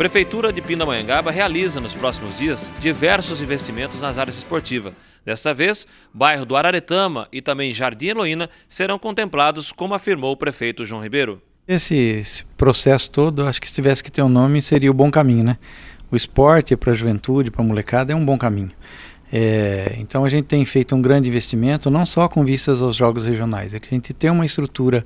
Prefeitura de Pindamonhangaba realiza nos próximos dias diversos investimentos nas áreas esportivas. Desta vez, bairro do Araretama e também Jardim Heloína serão contemplados, como afirmou o prefeito João Ribeiro. Esse, esse processo todo, acho que se tivesse que ter um nome, seria o bom caminho, né? O esporte para a juventude, para a molecada, é um bom caminho. É, então a gente tem feito um grande investimento, não só com vistas aos jogos regionais, é que a gente tem uma estrutura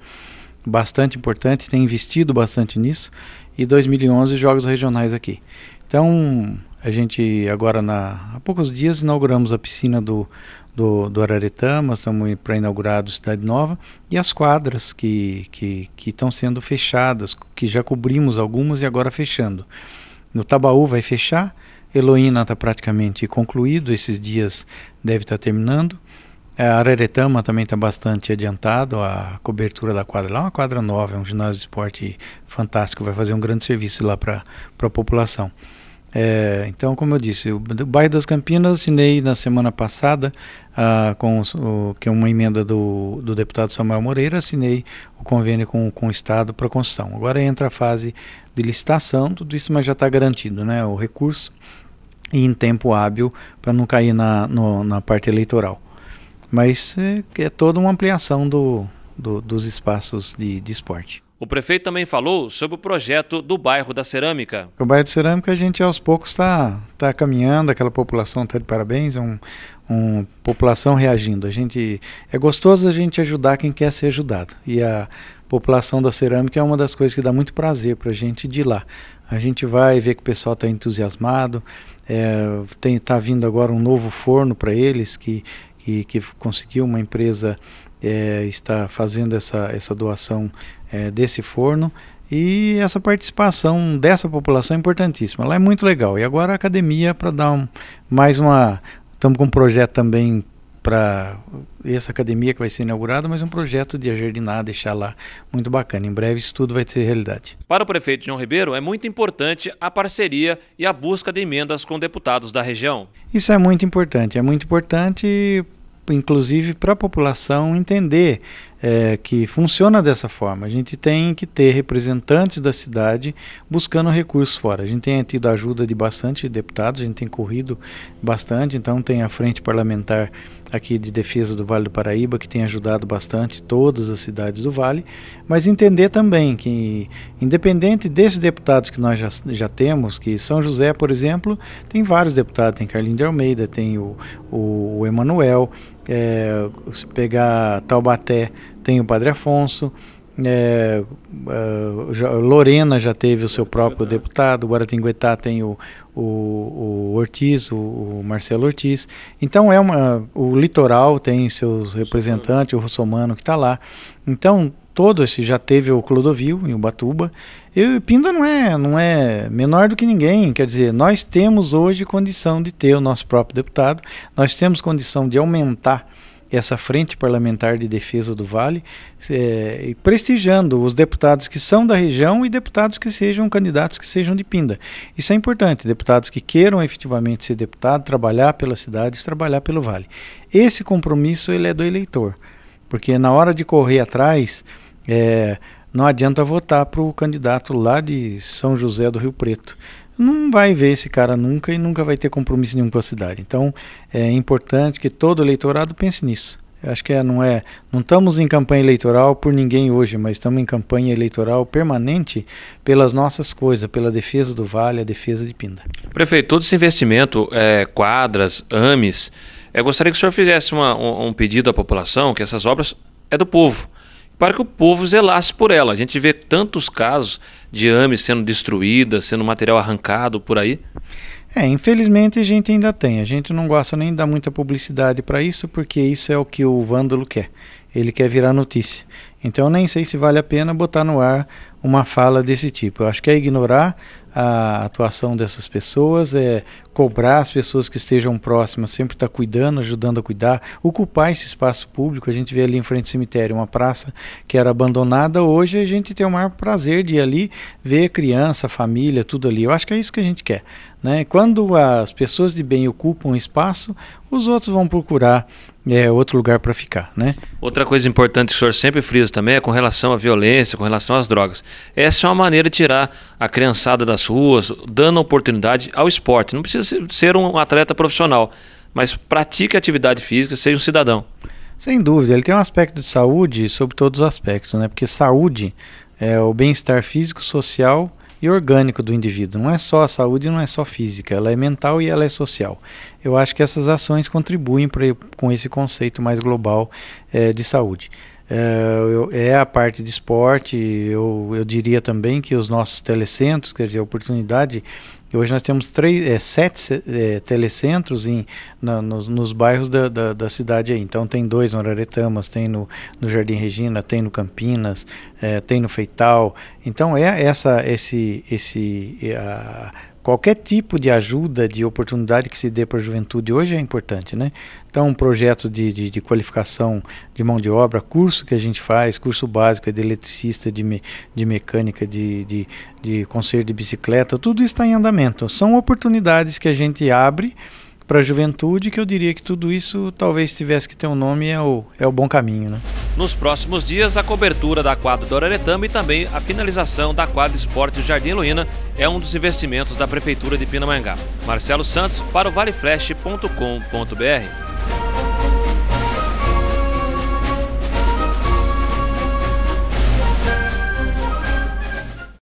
bastante importante, tem investido bastante nisso e 2011 jogos regionais aqui. Então, a gente agora na, há poucos dias inauguramos a piscina do, do, do Araretama, estamos para inaugurar do Cidade Nova, e as quadras que, que, que estão sendo fechadas, que já cobrimos algumas e agora fechando. No Tabaú vai fechar, Heloína está praticamente concluído, esses dias deve estar tá terminando. É, a Araretama também está bastante adiantado, a cobertura da quadra lá é uma quadra nova, é um ginásio de esporte fantástico, vai fazer um grande serviço lá para a população. É, então, como eu disse, o bairro das Campinas assinei na semana passada, ah, com o, que é uma emenda do, do deputado Samuel Moreira, assinei o convênio com, com o Estado para construção. Agora entra a fase de licitação, tudo isso mas já está garantido, né, o recurso e em tempo hábil para não cair na, no, na parte eleitoral. Mas é, é toda uma ampliação do, do, dos espaços de, de esporte. O prefeito também falou sobre o projeto do bairro da Cerâmica. O bairro da Cerâmica a gente aos poucos está tá caminhando, aquela população está de parabéns, é um, população reagindo. A gente é gostoso a gente ajudar quem quer ser ajudado e a população da Cerâmica é uma das coisas que dá muito prazer para a gente de lá. A gente vai ver que o pessoal está entusiasmado. É, tem está vindo agora um novo forno para eles que que, que conseguiu uma empresa é, está fazendo essa, essa doação é, desse forno e essa participação dessa população é importantíssima. Lá é muito legal. E agora a academia para dar um, mais uma. Estamos com um projeto também para essa academia que vai ser inaugurada, mas um projeto de ajardinar, deixar lá muito bacana. Em breve isso tudo vai ser realidade. Para o prefeito João Ribeiro, é muito importante a parceria e a busca de emendas com deputados da região. Isso é muito importante. É muito importante inclusive para a população entender é, que funciona dessa forma. A gente tem que ter representantes da cidade buscando recursos fora. A gente tem tido a ajuda de bastante deputados, a gente tem corrido bastante, então tem a frente parlamentar aqui de defesa do Vale do Paraíba que tem ajudado bastante todas as cidades do Vale, mas entender também que independente desses deputados que nós já, já temos, que São José, por exemplo, tem vários deputados, tem Carlinho de Almeida, tem o, o, o Emanuel, é, se pegar Taubaté, tem o Padre Afonso. É, uh, Lorena já teve o seu próprio deputado, Guaratinguetá tem o, o, o Ortiz, o, o, Marcelo Ortiz. Então é uma, o litoral tem seus representantes, o Russomano que está lá. Então todo, esse já teve o Clodovil em Ubatuba. E o Pinda não é, não é menor do que ninguém, quer dizer, nós temos hoje condição de ter o nosso próprio deputado, nós temos condição de aumentar essa frente parlamentar de defesa do Vale, é, prestigiando os deputados que são da região e deputados que sejam candidatos que sejam de Pinda. Isso é importante, deputados que queiram efetivamente ser deputado, trabalhar pelas cidades, trabalhar pelo Vale. Esse compromisso ele é do eleitor, porque na hora de correr atrás é, não adianta votar para o candidato lá de São José do Rio Preto. Não vai ver esse cara nunca e nunca vai ter compromisso nenhum com a cidade. Então é importante que todo eleitorado pense nisso. Eu acho que é, não é. Não estamos em campanha eleitoral por ninguém hoje, mas estamos em campanha eleitoral permanente pelas nossas coisas, pela defesa do Vale, a defesa de Pinda. Prefeito, todo esse investimento, é, quadras, AMES, eu é, gostaria que o senhor fizesse uma, um, um pedido à população que essas obras é do povo para que o povo zelasse por ela. A gente vê tantos casos de AME sendo destruída, sendo material arrancado por aí. É, infelizmente a gente ainda tem. A gente não gosta nem de dar muita publicidade para isso, porque isso é o que o vândalo quer. Ele quer virar notícia. Então nem sei se vale a pena botar no ar uma fala desse tipo. Eu acho que é ignorar a atuação dessas pessoas, é cobrar as pessoas que estejam próximas, sempre estar tá cuidando, ajudando a cuidar, ocupar esse espaço público. A gente vê ali em frente ao cemitério uma praça que era abandonada, hoje a gente tem o maior prazer de ir ali ver criança, família, tudo ali. Eu acho que é isso que a gente quer. Né? Quando as pessoas de bem ocupam espaço, os outros vão procurar é, outro lugar para ficar, né? Outra coisa importante que o senhor sempre frisa também é com relação à violência, com relação às drogas. Essa é uma maneira de tirar a criançada das ruas, dando oportunidade ao esporte. Não precisa ser um atleta profissional, mas pratique atividade física, seja um cidadão. Sem dúvida, ele tem um aspecto de saúde sobre todos os aspectos, né? Porque saúde é o bem-estar físico, social e orgânico do indivíduo. Não é só a saúde, não é só física, ela é mental e ela é social. Eu acho que essas ações contribuem pra, com esse conceito mais global é, de saúde. É, é, a parte de esporte, eu, eu diria também que os nossos telecentros, quer dizer, a oportunidade, hoje nós temos três, é, sete é, telecentros em, na, nos, nos, bairros da, da, da, cidade aí. Então tem dois no Araretamas, tem no, no Jardim Regina, tem no Campinas, é, tem no Feital. Então é essa, esse, esse, é, a, qualquer tipo de ajuda, de oportunidade que se dê para a juventude hoje é importante, né? Então, um projeto de, de, de, qualificação de mão de obra, curso que a gente faz, curso básico é de eletricista, de, me, de mecânica, de, de, de conselho de bicicleta, tudo isso está em andamento. São oportunidades que a gente abre para a juventude, que eu diria que tudo isso talvez tivesse que ter um nome, é o, é o bom caminho, né? Nos próximos dias, a cobertura da quadra do Araretama e também a finalização da quadra Esportes Jardim Luína é um dos investimentos da Prefeitura de Pinamangá. Marcelo Santos para o valeflash.com.br.